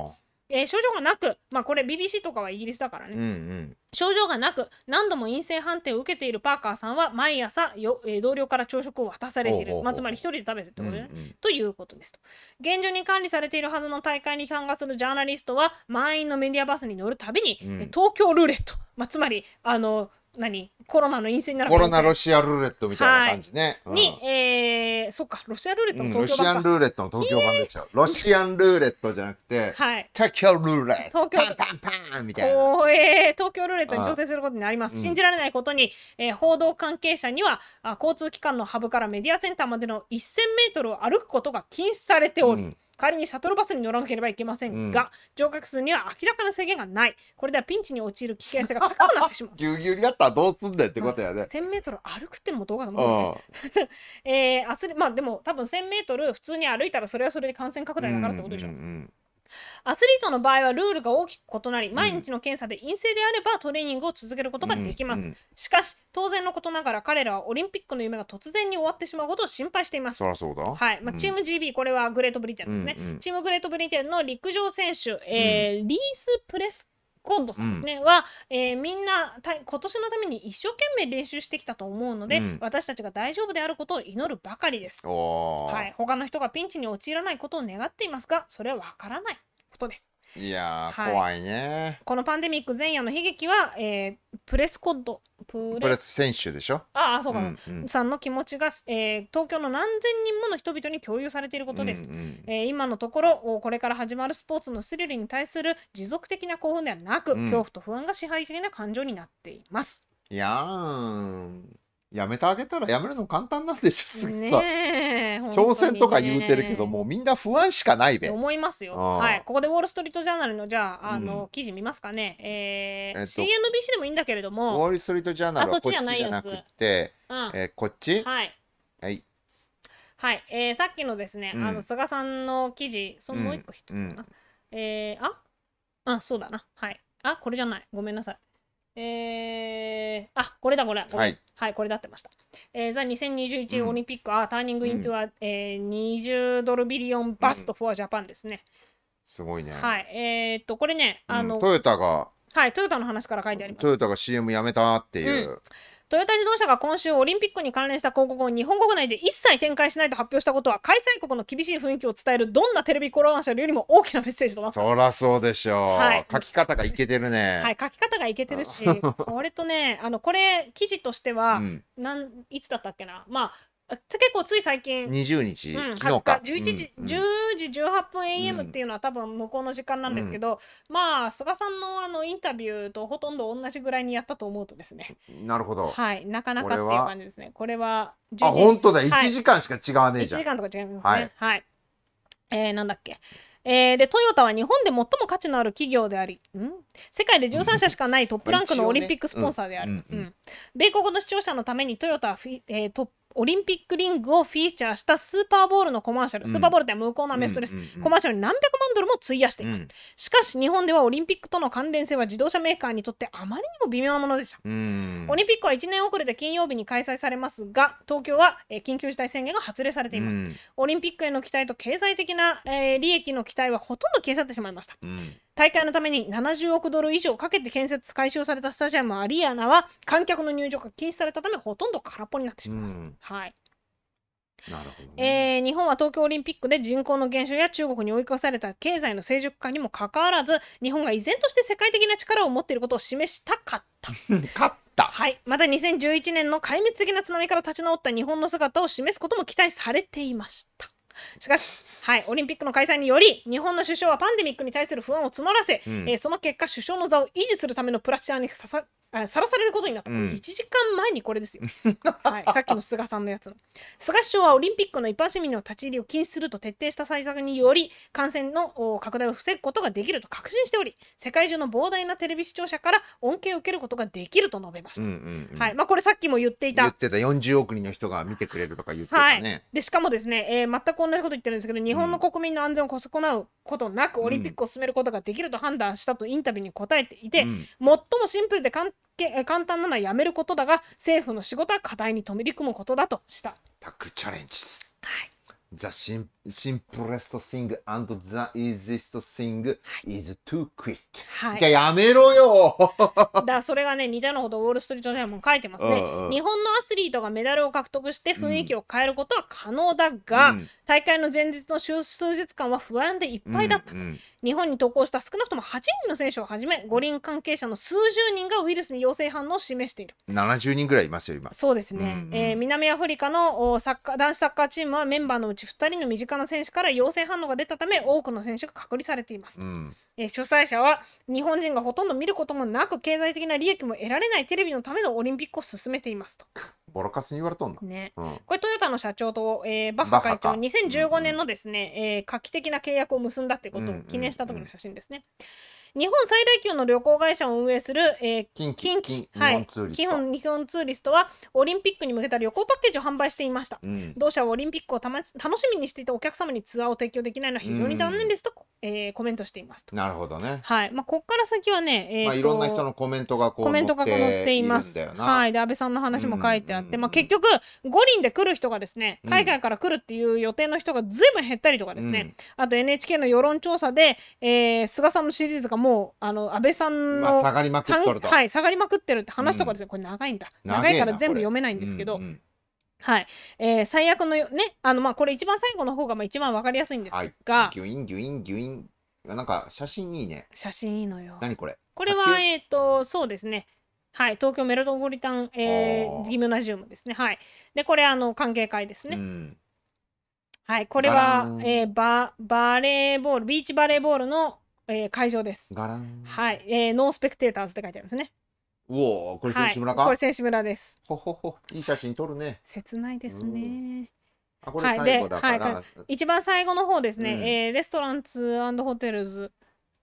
ます。えー、症状がなく、まあ、これ BBC とかはイギリスだからね、うんうん、症状がなく何度も陰性判定を受けているパーカーさんは毎朝よ、えー、同僚から朝食を渡されているまあ、つまり一人で食べるってことね、うんうん、ということですと現状に管理されているはずの大会に参加するジャーナリストは満員のメディアバスに乗るたびに、うん、東京ルーレット、まあ、つまりあの何コロナの陰性になるコロナロシアルーレットみたいな感じね。はいうん、に、えー、そっか、ロシアルーレットの東京版、うん、ロシアンルーレットの東京版でしょ。ロシアンルーレットじゃなくて、はい、東京ルーレット。東京パンパンパンみたいな。えー、東京ルーレットに挑戦することになります。信じられないことに、えー、報道関係者にはあ、交通機関のハブからメディアセンターまでの1000メートルを歩くことが禁止されており、仮にシャトルバスに乗らなければいけませんが、うん、乗客数には明らかな制限がないこれではピンチに陥る危険性が 高くなってしまうぎゅうぎゅうになったらどうすんだよってことやね、うん、1000m 歩くってもどうかと思う、ね、えー、アスまあでも多分 1000m 普通に歩いたらそれはそれで感染拡大だからってことでしょ、うんうんうんアスリートの場合はルールが大きく異なり毎日の検査で陰性であればトレーニングを続けることができます、うんうん、しかし当然のことながら彼らはオリンピックの夢が突然に終わってしまうことを心配していますはい、まあ、チーム GB これはグレートブリテンですね、うんうん、チームグレートブリテンの陸上選手、えー、リース・プレスコンドさんですね、うん、は、えー、みんな今年のために一生懸命練習してきたと思うので、うん、私たちが大丈夫であることを祈るばかりです、はい、他の人がピンチに陥らないことを願っていますがそれはわからないことですいやー、はい怖いねこのパンデミック前夜の悲劇は、えープレスコッドププレス選手でしょああそうかんさんの気持ちが、えー東京の何千人もの人々に共有されていることです、うんうんえー今のところおこれから始まるスポーツのスリルに対する持続的な興奮ではなく、うん恐怖と不安が支配的な感情になっています。いやーやめてあげたらやめるの簡単なんでしょ杉さね挑戦とか言うてるけどもうみんな不安しかないべ。思いますよ。はい、ここでウォール・ストリート・ジャーナルのじゃああの、記事見ますかね、えーえ CNBC でもいいんだけれどもウォール・ストリート・ジャーナルはこっちじゃなくて、えこっちはい、はいはい、えさっきのですね、あの菅さんの記事、そのもう一個一つかな。えあ、あ、そうだな。はい。あ、これじゃない。ごめんなさい。えー、あこれだこれ、はい、はい、これだってました。えー、ザ2021オリンピック、うん、あターニングイントゥア、うん、えー、20ドルビリオンバストフォアジャパンですね。すごいね。はい、えー、っとこれねあの、うん、トヨタがはいトヨタの話から書いてあります。トヨタが CM やめたっていう。うんトヨタ自動車が今週オリンピックに関連した広告を日本国内で一切展開しないと発表したことは開催国の厳しい雰囲気を伝えるどんなテレビコロナ社よりも大きなメッセージとなったそらそうでしょう、はい、書き方がいけてるねはい書き方がいけてるし割とねあのこれ記事としては、うん、なんいつだったっけなまあ結構つい最近20日、うん、昨日か11時、うん、10時18分 AM っていうのは多分向こうの時間なんですけど、うん、まあ菅さんのあのインタビューとほとんど同じぐらいにやったと思うとですねなるほどはいなかなかっていう感じですねこれはこあ本当だ1時間しか違わねえじゃん、1時間とか違いますねはい、はい、えー、なんだっけえー、でトヨタは日本で最も価値のある企業であり世界で13社しかないトップランクのオリンピックスポンサーである、米国の視聴者のためにトヨタは、えー、トップオリンピックリングをフィーチャーしたスーパーボールのコマーシャル、スーパーボールって無効なメフトです、うんうんうん、コマーシャルに何百万ドルも費やしています、うん、しかし日本ではオリンピックとの関連性は自動車メーカーにとってあまりにも微妙なものでした、うん、オリンピックは1年遅れて金曜日に開催されますが東京は、緊急事態宣言が発令されています、オリンピックへの期待と経済的な、えー、利益の期待はほとんど消え去ってしまいました、大会のために70億ドル以上かけて建設改修されたスタジアムアリアナは観客の入場が禁止されたためほとんど空っぽになってしまいます。うん、はいなるほどね、えー、日本は東京オリンピックで人口の減少や中国に追い越された経済の成熟化にもかかわらず日本が依然として世界的な力を持っていることを示したかった。勝ったはいまた2011年の壊滅的な津波から立ち直った日本の姿を示すことも期待されていました。しかし、はい、オリンピックの開催により日本の首相はパンデミックに対する不安を募らせ、うん、えー、その結果首相の座を維持するためのプラスチャにさささらされることになった、うん、1時間前にこれですよ、はい、さっきの菅さんのやつの菅首相はオリンピックの一般市民の立ち入りを禁止すると徹底した対策により感染の拡大を防ぐことができると確信しており世界中の膨大なテレビ視聴者から恩恵を受けることができると述べました、はいまあ、これさっきも言っていた言ってた40億人の人が見てくれるとか言ってたね、はい、でしかもですね、えー、全く同じこと言ってるんですけど日本の国民の安全を損なうことなく、オリンピックを進めることができると判断したとインタビューに答えていて、うん、最もシンプルで簡単け簡単なのはやめることだが政府の仕事は課題に取り組むことだとした。タックチャレンジはい、ザ・シンシンプレストシング h i n g and the easiest thing is too quick、はい、じゃあやめろよ だそれがね似たのほどウォール・ストリート・ジャーも書いてますね、日本のアスリートがメダルを獲得して雰囲気を変えることは可能だが、うん、大会の前日の数日間は不安でいっぱいだった、うんうん、日本に渡航した少なくとも8人の選手をはじめ五輪関係者の数十人がウイルスに陽性反応を示している70人ぐらいいますよ今そうですね、うんうん、えー、南アフリカのサッカー男子サッカーチームはメンバーのうち2人の短い他の選手から陽性反応が出たため多くの選手が隔離されています、うん、えー、主催者は日本人がほとんど見ることもなく経済的な利益も得られないテレビのためのオリンピックを進めていますと。ボロカスに言われとんだ、ね、うん、これトヨタの社長と、えー、バッハ会長2015年のですね、うんうん、えー、画期的な契約を結んだってことを記念した時の写真ですね。うんうんうん日本最大級の旅行会社を運営する、えー、近畿はい、日本日本ツーリストはオリンピックに向けた旅行パッケージを販売していました、うん、同社はオリンピックをた、ま、楽しみにしていたお客様にツアーを提供できないのは非常に残念ですとえー、コメントしていますなるほどね。はい。まあ、ここから先はね、えーまあ、いろんな人のコメントがこうコメントが載っています。はい。で、安倍さんの話も書いてあって、まあ、結局、五輪で来る人がですね、海外から来るっていう予定の人がずいぶん減ったりとかですね、うん、あと NHK の世論調査で、えー、菅さんの支持率がもう、あの、安倍さんの、まあ、下がりまくってるはい、下がりまくってるって話とかですね、うん、これ長いんだ。長いから全部読めないんですけど、はい、えー、最悪のよねあのまあこれ一番最後の方がまあ一番わかりやすいんですが、はい、ギュインギュインギュインなんか写真いいね写真いいのよ何これこれはえっ、ー、とそうですねはい東京メロドンポリタン、えー、ギムナジウムですねはいでこれあの歓迎会ですね、うん、はいこれはえー、ババレーボールビーチバレーボールの、えー、会場ですはい、えー、ノースペクテーターズって書いてありますねおお、これ選手村か。はい、これ選手村です。ほほほ、いい写真撮るね。切ないですね。あ、これ最後だから、はいはい、一番最後の方ですね。うん、えー、レストランツホテルズ。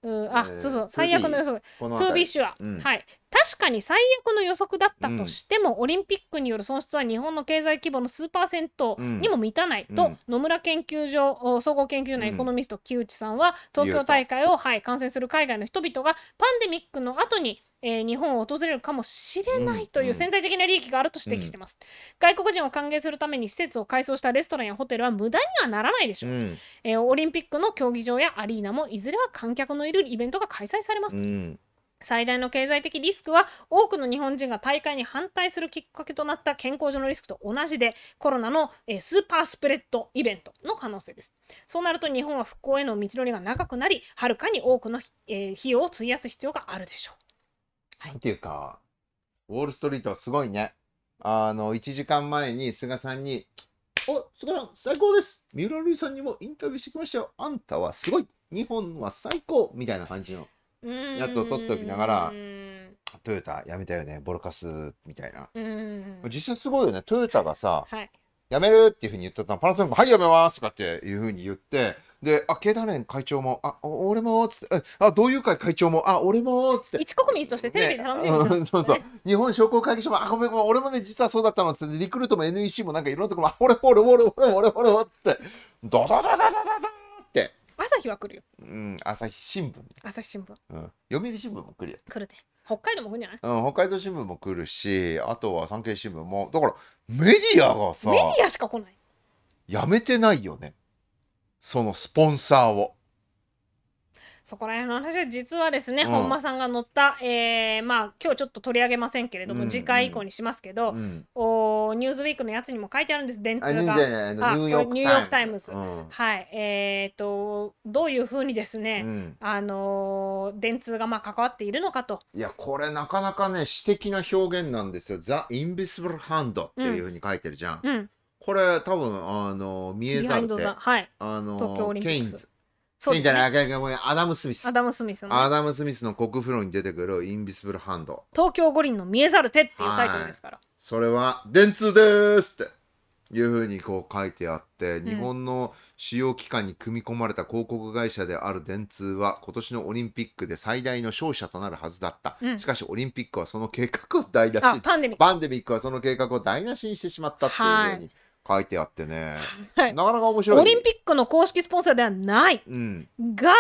うあ、えー、そうそう、最悪の予想。トゥービッシュは、うん、はい。確かに最悪の予測だったとしても、うん、オリンピックによる損失は日本の経済規模の数パーセントにも満たないと、うん、野村研究所総合研究所のエコノミスト木内さんは東京大会を、はい、観戦する海外の人々がパンデミックの後にえー、日本を訪れるかもしれないという潜在的な利益があると指摘してます、うん外国人を歓迎するために施設を改装したレストランやホテルは無駄にはならないでしょう、うん、えー、オリンピックの競技場やアリーナもいずれは観客のいるイベントが開催されますと、うん最大の経済的リスクは多くの日本人が大会に反対するきっかけとなった健康上のリスクと同じでコロナの、スーパースプレッドイベントの可能性ですそうなると日本は復興への道のりが長くなりはるかに多くの、え費用を費やす必要があるでしょう、はい、ていうかウォール・ストリートすごいねあの1時間前に菅さんに「お菅さん最高です三浦瑠麗さんにもインタビューしてきましたよあんたはすごい日本は最高」みたいな感じの。やつを取っておきながら、トヨタやめたよねボロカスみたいな、実際すごいよねトヨタがさ、はい、やめるっていうふうに言ってたのパナソニックも「はいやめます」とかっていうふうに言ってで、あ、経団連会長も、あ、俺も、つって、あ、同友会会長も、あ、俺も、つって。一国民としてテレビ頼んです、ね、そうそう。日本商工会議所も、あ、ごめんごめん、俺もね、実はそうだったの、つって、リクルートも NEC もなんかいろんなところも、あ、俺、俺、俺、俺、俺、俺、俺、つって、ドドドドドドド朝日は来るようん朝日新聞朝日新聞、うん、読売新聞も来るよ来るで。北海道も来るんじゃないうん北海道新聞も来るしあとは産経新聞もだからメディアがさメディアしか来ないやめてないよねそのスポンサーをそこら辺の話は実はですね、うん、本間さんが載った、えー、まあ今日ちょっと取り上げませんけれども、うんうん、次回以降にしますけど、うん、おニューズウィークのやつにも書いてあるんです電通がニューヨーク・タイムズ、はいえーと、どういうふうにですね、うん、あの電通がまあ関わっているのかといやこれなかなかね詩的な表現なんですよ「ザ・インビスブル・ハンド」っていうふうに書いてるじゃん、これ多分あの見エザルはい、あのケインズそうじゃない、アダム・スミス。アダム・スミス、の。アダム・スミスの国風呂に出てくるインビスブル・ハンド。東京五輪の見えざる手っていうタイトルですから。それは、電通ですっていうふうにこう書いてあって、日本の主要機関に組み込まれた広告会社である電通は、今年のオリンピックで最大の勝者となるはずだった。うん、しかし、オリンピックはその計画を台無しパンデミック。パンデミックはその計画を台無しにしてしまったっていうふうに。はい書いてあってね、はい、なかなか面白いオリンピックの公式スポンサーではない、うん、が、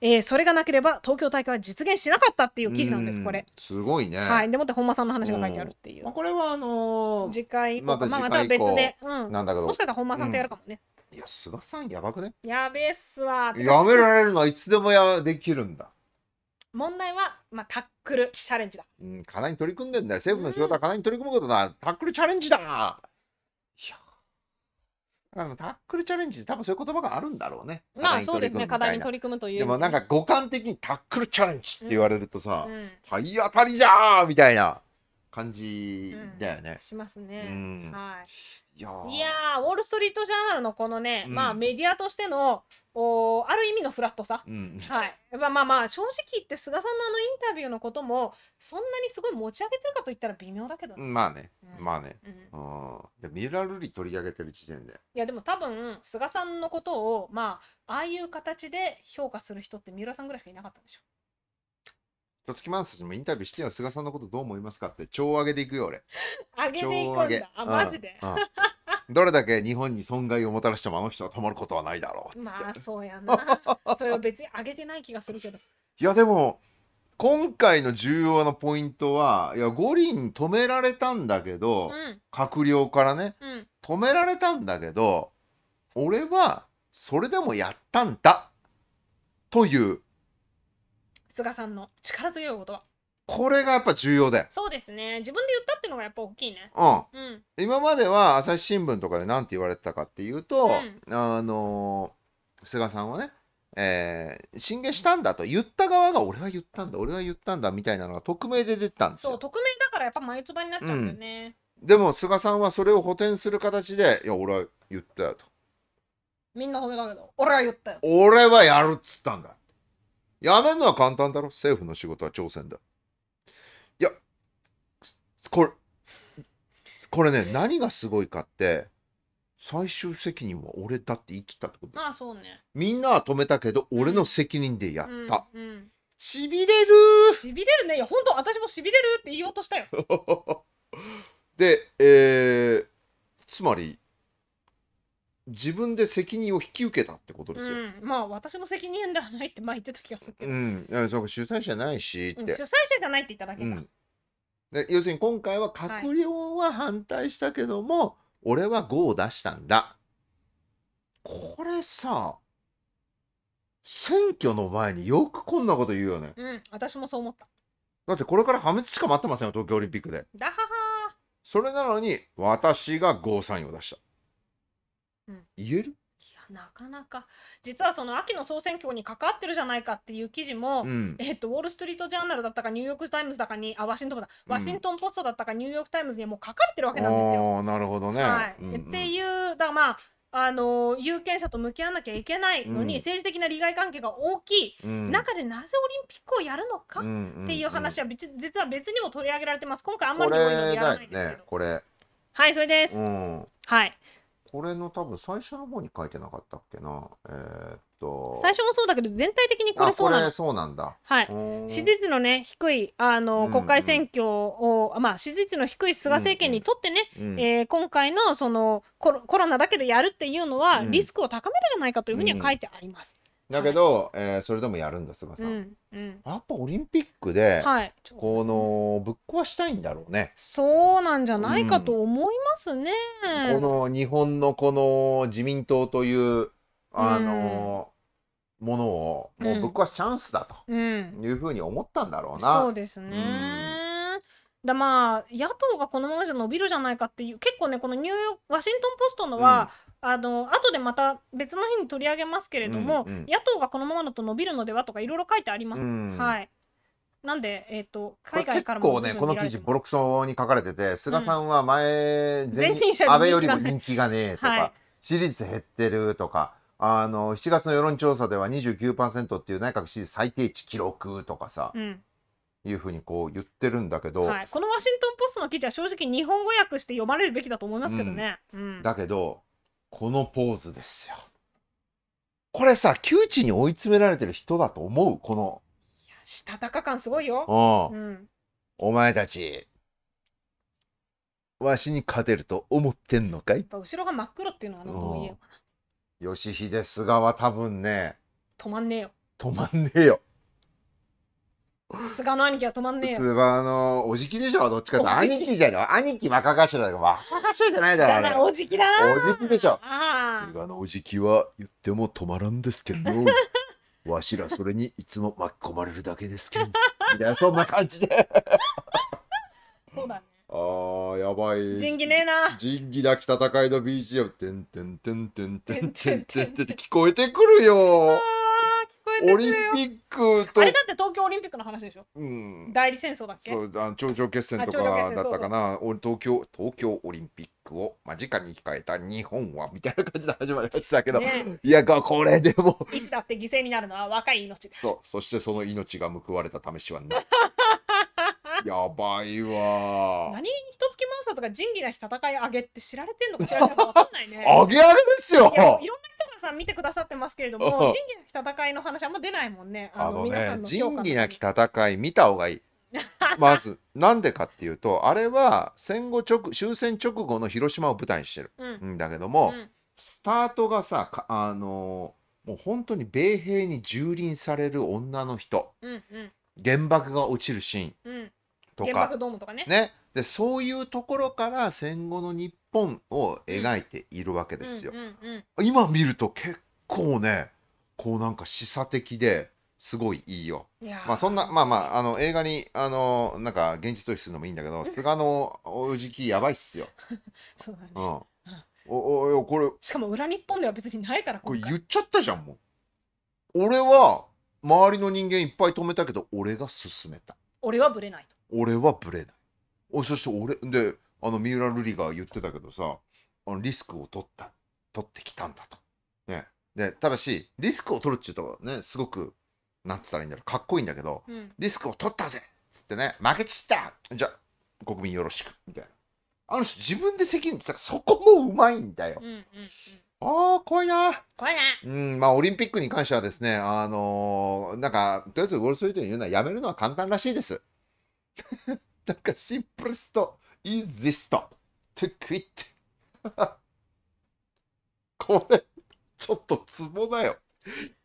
えー、それがなければ東京大会は実現しなかったっていう記事なんです、これすごいね、はい、でもって本間さんの話が書いてあるっていう、まあ、これはあのー、次回またまあ、また別で、うん、なんだけどもしかしたら本間さんとやるかもね、いや菅さんやばくねやべっすわやめられるのはいつでもやできるんだ問題は、まあ、タックルチャレンジだ。うん、課題に取り組んでんだよ。政府の仕事は課題に取り組むことだ。タックルチャレンジだだかタックルチャレンジって多分そういう言葉があるんだろうね。まあそうですね課題に取り組むという。でもなんか五感的にタックルチャレンジって言われるとさ、うん体当たりじゃーみたいな感じだよね。うん、しますね。はい。いやウォール・ストリート・ジャーナルのこのね、まあメディアとしてのおある意味のフラットさ、はいまあまあまあ正直言って菅さんのあのインタビューのこともそんなにすごい持ち上げてるかといったら微妙だけどね。まあね、まあね。うんあん、でミラルリ取り上げてる時点でいやでも多分菅さんのことをまあああいう形で評価する人って三浦さんぐらいしかいなかったんでしょとつきますインタビューしてよ菅さんのことどう思いますかって超上げていくよ俺上げていくんだあマジで、うんうん、どれだけ日本に損害をもたらしてもあの人は止まることはないだろうまあそうやなそれは別に上げてない気がするけどいやでも今回の重要なポイントはいや五輪止められたんだけど、うん、閣僚からね、うん、止められたんだけど俺はそれでもやったんだという菅さんの力強い言葉これがやっぱ重要でそうですね自分で言ったっていうのがやっぱ大きいね、うん、うん、今までは朝日新聞とかで何て言われてたかっていうと、あのー、菅さんはねえー、進言したんだと言った側が俺は言ったんだ俺は言ったんだみたいなのが匿名で出てたんですよそう匿名だからやっぱ眉唾になっちゃうんだよね、うん、でも菅さんはそれを補填する形で「いや俺は言ったよ」とみんな褒めたけど俺は言ったよ俺はやるっつったんだやめるのは簡単だろ政府の仕事は挑戦だいやこれこれね何がすごいかって最終責任は俺だって言い切ったってことまあそうねみんなは止めたけど俺の責任でやった、うんうんしびれるしびれるねいや本当私もしびれるって言おうとしたよ で、えーつまり自分で責任を引き受けたってことですよ、うん、まあ私の責任ではないって前言ってた気がするけど、うん、そうか主催者ないしうん主催者じゃないって言っただけうんで要するに今回は閣僚は反対したけども、俺は5を出したんだ。これさ、選挙の前によくこんなこと言うよね。うん、私もそう思った。だってこれから破滅しか待ってませんよ、東京オリンピックで。だははそれなのに、私が5、3を出した。うん、言えるなかなか実はその秋の総選挙に関わってるじゃないかっていう記事も、うん、えっと、ウォール・ストリート・ジャーナルだったかニューヨーク・タイムズだかにあワシントンだワシントン・ポストだったかニューヨーク・タイムズにもう書かれてるわけなんですよ。なるほどね、はい、うんうん、っていうだまああの有権者と向き合わなきゃいけないのに、うん、政治的な利害関係が大きい、うん、中でなぜオリンピックをやるのかっていう話は、実は別にも取り上げられてます今回あんまりないですねこれ、はいそれです、うん、はいこれの多分最初の方に書いてなかったっけなえー、っと最初もそうだけど全体的にこれそうなんうなんだはい支持率のね低いあの国会選挙を、うんうん、まあ支持率の低い菅政権にとってね、うんうん、えー、今回のそのコロコロナだけでやるっていうのはリスクを高めるじゃないかというふうには書いてあります、だけど、はい、えー、それでもやるんだ菅さん、うんうん、やっぱオリンピックで、はい、このぶっ壊したいんだろうねそうなんじゃないかと思いますね、うん、この日本のこの自民党というあの、うん、ものをもうぶっ壊すチャンスだというふうに思ったんだろうな、そうですね、だまあ野党がこのままじゃ伸びるじゃないかっていう結構ねこのニューヨークワシントン・ポストのは、うん、あの後でまた別の日に取り上げますけれども、うんうん、野党がこのままだと伸びるのではとかいろいろ書いてあります。うん、はいなんで、えーと、海外からも結構ね、この記事、ボロクソに書かれてて、菅さんは前、うん、前任者安倍よりも人気がねえとか、支持率減ってるとか、あの7月の世論調査では29%っていう内閣支持最低値記録とかさ、うんいうふうにこう言ってるんだけど、はい、このワシントン・ポストの記事は正直日本語訳して読まれるべきだと思いますけどね、うんうん、だけどこのポーズですよこれさ窮地に追い詰められてる人だと思うこのいやしたたか感すごいよ、うん、お前たちわしに勝てると思ってんのかい後ろが真っ黒っていうのはどういう。義秀菅は多分ね止まんねえよ止まんねえよ菅の兄貴は止まんねえよ。菅のおじきでしょどっちかって兄貴じゃない兄貴若頭だよ若頭じゃないだろ。だおじきだおじきでしょ。菅のおじきは言っても止まらんですけど。わしらそれにいつも巻き込まれるだけですけど。いやそんな感じで。そうだね。ああ、やばい。仁義ねえな。仁義なき戦いの BGM、てんてんてんてんてんてんてんてんって聞こえてくるよ。オリンピックとあれだって東京オリンピックの話でしょ、うん、代理戦争だっけそうあの頂上決戦とかだったかな東京東京オリンピックを間近に控えた日本はみたいな感じで始まりましたけど、ね、いやこれでもいつだって犠牲になるのは若い命そうそしてその命が報われた試しはない やばいわ何一月満札が仁義なき戦い上げって知られてんのか知られてんのか分かんないね 上げ上げですよいろんさん見てくださってますけれども、仁義なき戦いの話あんま出ないもんね。あのね、仁義なき戦い見た方がいい。まず、なんでかっていうと、あれは戦後直終戦直後の広島を舞台にしてる、うん、だけども、うん、スタートがさ、あのー、もう本当に米兵に蹂躙される女の人、うんうん、原爆が落ちるシーン、うん、とか原爆ドームとかねねでそういうところから戦後の日本を描いているわけですよ。今見ると結構ねこうなんか示唆的ですごいいいよ。いまあそんなまあまああの映画にあのなんか現実逃避するのもいいんだけど菅のおじきやばいっすよ。そうだね、うんおおこれしかも裏日本では別にないからこれ言っちゃったじゃんもう俺は周りの人間いっぱい止めたけど俺が勧めた俺はブレないと俺はブレない。おそして俺、で、あの、三浦瑠璃が言ってたけどさ、あのリスクを取った、取ってきたんだと。ね。で、ただし、リスクを取るっていうとね、すごく、なんつったらいいんだろう、かっこいいんだけど、うん、リスクを取ったぜっつってね、負けちったじゃあ、国民よろしく、みたいな。あの人、自分で責任ってそこもうまいんだよ。うんうんうんああ、怖いな。怖いな。うん、まあ、オリンピックに関してはですね、あのー、なんか、とりあえずウォール・ストリートに言うのはやめるのは簡単らしいです。なんかシンプルスト、イズスト、トゥクイット。これ、ちょっとツボだよ。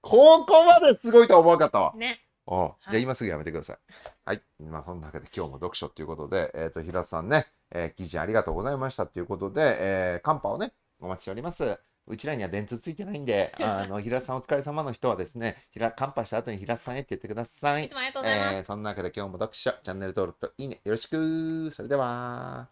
ここまですごいとは思わなかったわ。ね。おじゃあ今すぐやめてください。はい。まあその中で今日も読書ということで、えっ、ー、と、平田さんね、えー、記事ありがとうございましたということで、えー、カンパをね、お待ちしております。うちらには電通ついてないんで、あの平田さんお疲れ様の人はですね、平乾杯した後に平田さんへって言ってください。いつもありがとうございます。えー、そんなわけで今日も読書、チャンネル登録といいねよろしく。それでは。